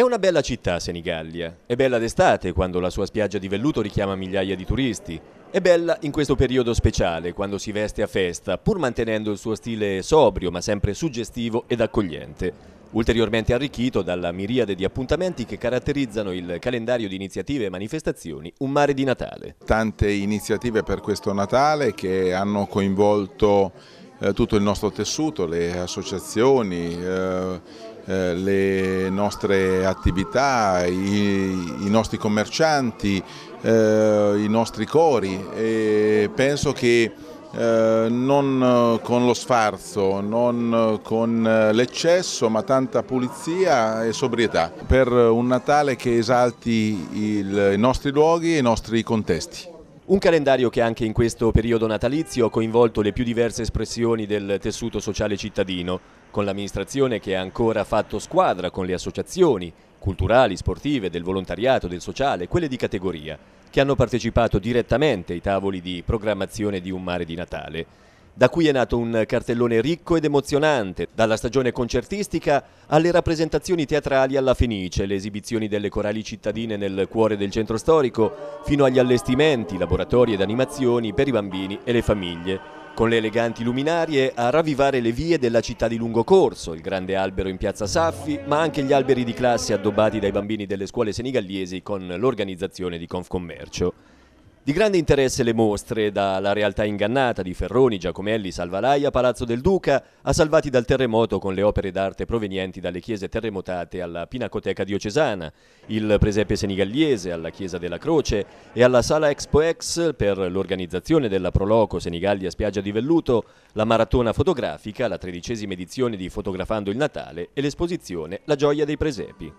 È una bella città Senigallia, è bella d'estate quando la sua spiaggia di velluto richiama migliaia di turisti, è bella in questo periodo speciale quando si veste a festa pur mantenendo il suo stile sobrio ma sempre suggestivo ed accogliente, ulteriormente arricchito dalla miriade di appuntamenti che caratterizzano il calendario di iniziative e manifestazioni Un mare di Natale. Tante iniziative per questo Natale che hanno coinvolto eh, tutto il nostro tessuto, le associazioni, eh, eh, le nostre attività, i, nostri commercianti, i nostri cori e penso che non con lo sfarzo, non con l'eccesso, ma tanta pulizia e sobrietà per un Natale che esalti i nostri luoghi e i nostri contesti. Un calendario che anche in questo periodo natalizio ha coinvolto le più diverse espressioni del tessuto sociale cittadino, con l'amministrazione che ha ancora fatto squadra con le associazioni culturali, sportive, del volontariato, del sociale, quelle di categoria, che hanno partecipato direttamente ai tavoli di programmazione di un mare di Natale. Da cui è nato un cartellone ricco ed emozionante, dalla stagione concertistica alle rappresentazioni teatrali alla Fenice, le esibizioni delle corali cittadine nel cuore del centro storico, fino agli allestimenti, laboratori ed animazioni per i bambini e le famiglie. Con le eleganti luminarie a ravvivare le vie della città di lungo corso, il grande albero in piazza Saffi, ma anche gli alberi di classe addobbati dai bambini delle scuole senigallesi con l'organizzazione di Confcommercio. Di grande interesse le mostre, dalla realtà ingannata di Ferroni, Giacomelli, Salvalaia, Palazzo del Duca, a Salvati dal terremoto con le opere d'arte provenienti dalle chiese terremotate alla Pinacoteca diocesana, il presepe senigalliese alla Chiesa della Croce e alla Sala Expo Ex per l'organizzazione della Proloco Senigallia Spiaggia di Velluto, la maratona fotografica, la tredicesima edizione di Fotografando il Natale e l'esposizione La gioia dei presepi.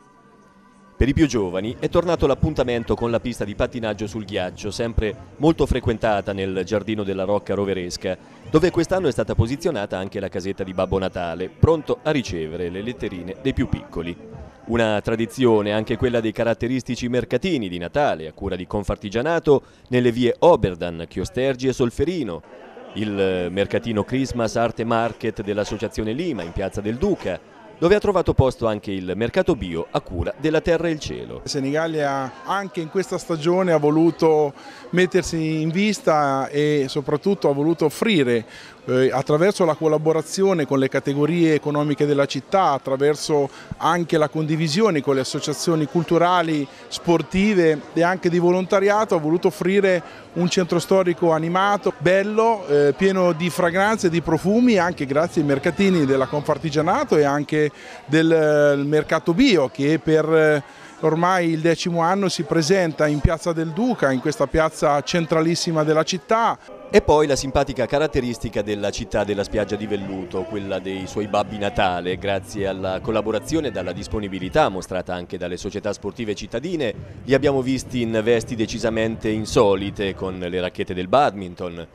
Per i più giovani è tornato l'appuntamento con la pista di pattinaggio sul ghiaccio, sempre molto frequentata nel giardino della Rocca Roveresca, dove quest'anno è stata posizionata anche la casetta di Babbo Natale, pronto a ricevere le letterine dei più piccoli. Una tradizione, anche quella dei caratteristici mercatini di Natale, a cura di Confartigianato, nelle vie Oberdan, Chiostergi e Solferino, il mercatino Christmas Art Market dell'Associazione Lima in Piazza del Duca, dove ha trovato posto anche il mercato bio a cura della terra e il cielo. Senigallia anche in questa stagione ha voluto mettersi in vista e soprattutto ha voluto offrire eh, attraverso la collaborazione con le categorie economiche della città, attraverso anche la condivisione con le associazioni culturali, sportive e anche di volontariato, ha voluto offrire un centro storico animato, bello, eh, pieno di fragranze, e di profumi, anche grazie ai mercatini della Confartigianato e anche del eh, mercato bio che per eh, ormai il decimo anno si presenta in Piazza del Duca, in questa piazza centralissima della città. E poi la simpatica caratteristica della città della spiaggia di Velluto, quella dei suoi babbi Natale, grazie alla collaborazione e alla disponibilità mostrata anche dalle società sportive cittadine, li abbiamo visti in vesti decisamente insolite con le racchette del badminton,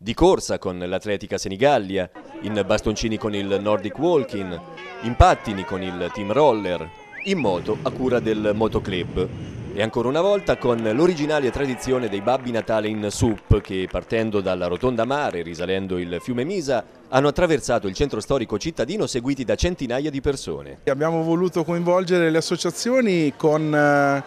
di corsa con l'Atletica Senigallia, in bastoncini con il Nordic Walking, in pattini con il team roller, in moto a cura del Motoclub. E ancora una volta con l'originale tradizione dei Babbi Natale in Sup che partendo dalla Rotonda Mare, risalendo il fiume Misa, hanno attraversato il centro storico cittadino seguiti da centinaia di persone. Abbiamo voluto coinvolgere le associazioni con, eh,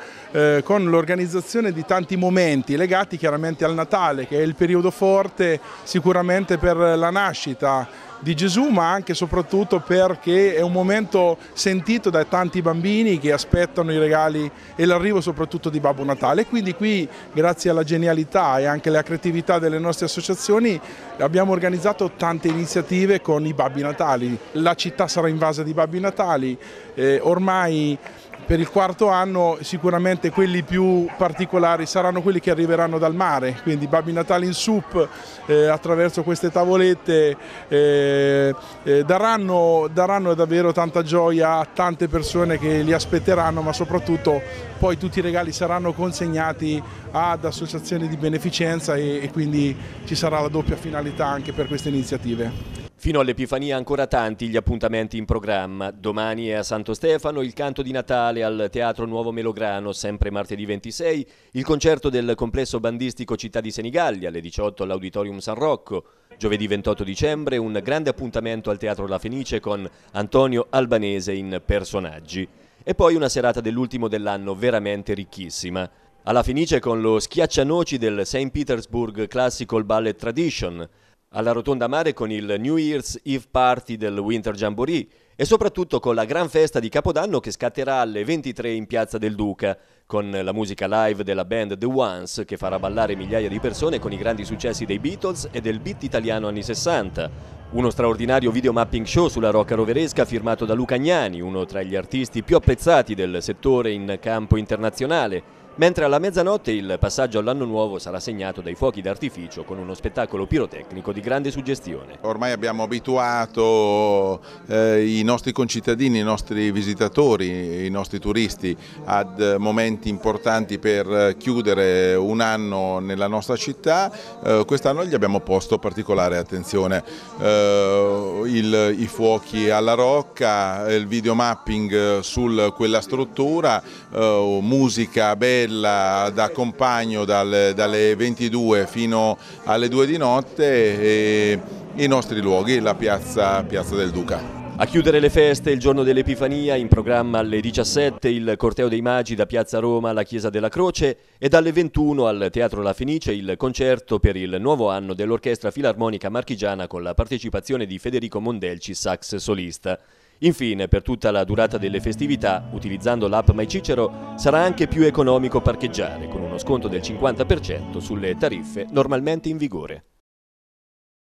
eh, con l'organizzazione di tanti momenti legati chiaramente al Natale che è il periodo forte sicuramente per la nascita di Gesù, ma anche e soprattutto perché è un momento sentito da tanti bambini che aspettano i regali e l'arrivo soprattutto di Babbo Natale. Quindi qui, grazie alla genialità e anche alla creatività delle nostre associazioni, abbiamo organizzato tante iniziative con i Babbi Natali. La città sarà invasa di Babbi Natali, eh, ormai per il quarto anno sicuramente quelli più particolari saranno quelli che arriveranno dal mare, quindi Babbi Natale in soup eh, attraverso queste tavolette eh, eh, daranno, daranno davvero tanta gioia a tante persone che li aspetteranno, ma soprattutto poi tutti i regali saranno consegnati ad associazioni di beneficenza e, e quindi ci sarà la doppia finalità anche per queste iniziative. Fino all'Epifania ancora tanti gli appuntamenti in programma. Domani è a Santo Stefano il canto di Natale al Teatro Nuovo Melograno, sempre martedì 26, il concerto del complesso bandistico Città di Senigallia alle 18 all'Auditorium San Rocco. Giovedì 28 dicembre un grande appuntamento al Teatro La Fenice con Antonio Albanese in personaggi. E poi una serata dell'ultimo dell'anno veramente ricchissima. Alla Fenice con lo schiaccianoci del St. Petersburg Classical Ballet Tradition, alla Rotonda Mare con il New Year's Eve Party del Winter Jamboree e soprattutto con la gran festa di Capodanno che scatterà alle 23 in Piazza del Duca, con la musica live della band The Ones che farà ballare migliaia di persone con i grandi successi dei Beatles e del beat italiano anni 60. Uno straordinario videomapping show sulla rocca roveresca firmato da Luca Agnani, uno tra gli artisti più apprezzati del settore in campo internazionale mentre alla mezzanotte il passaggio all'anno nuovo sarà segnato dai fuochi d'artificio con uno spettacolo pirotecnico di grande suggestione. Ormai abbiamo abituato eh, i nostri concittadini, i nostri visitatori, i nostri turisti ad momenti importanti per chiudere un anno nella nostra città, eh, quest'anno gli abbiamo posto particolare attenzione. Eh, il, I fuochi alla rocca, il videomapping su quella struttura, eh, musica bella, Marghella da compagno dal, dalle 22 fino alle 2 di notte e i nostri luoghi, la piazza, piazza del Duca. A chiudere le feste il giorno dell'Epifania, in programma alle 17 il corteo dei Magi da Piazza Roma alla Chiesa della Croce e dalle 21 al Teatro La Fenice il concerto per il nuovo anno dell'Orchestra Filarmonica Marchigiana con la partecipazione di Federico Mondelci, sax solista. Infine, per tutta la durata delle festività, utilizzando l'app MyCicero, sarà anche più economico parcheggiare con uno sconto del 50% sulle tariffe normalmente in vigore.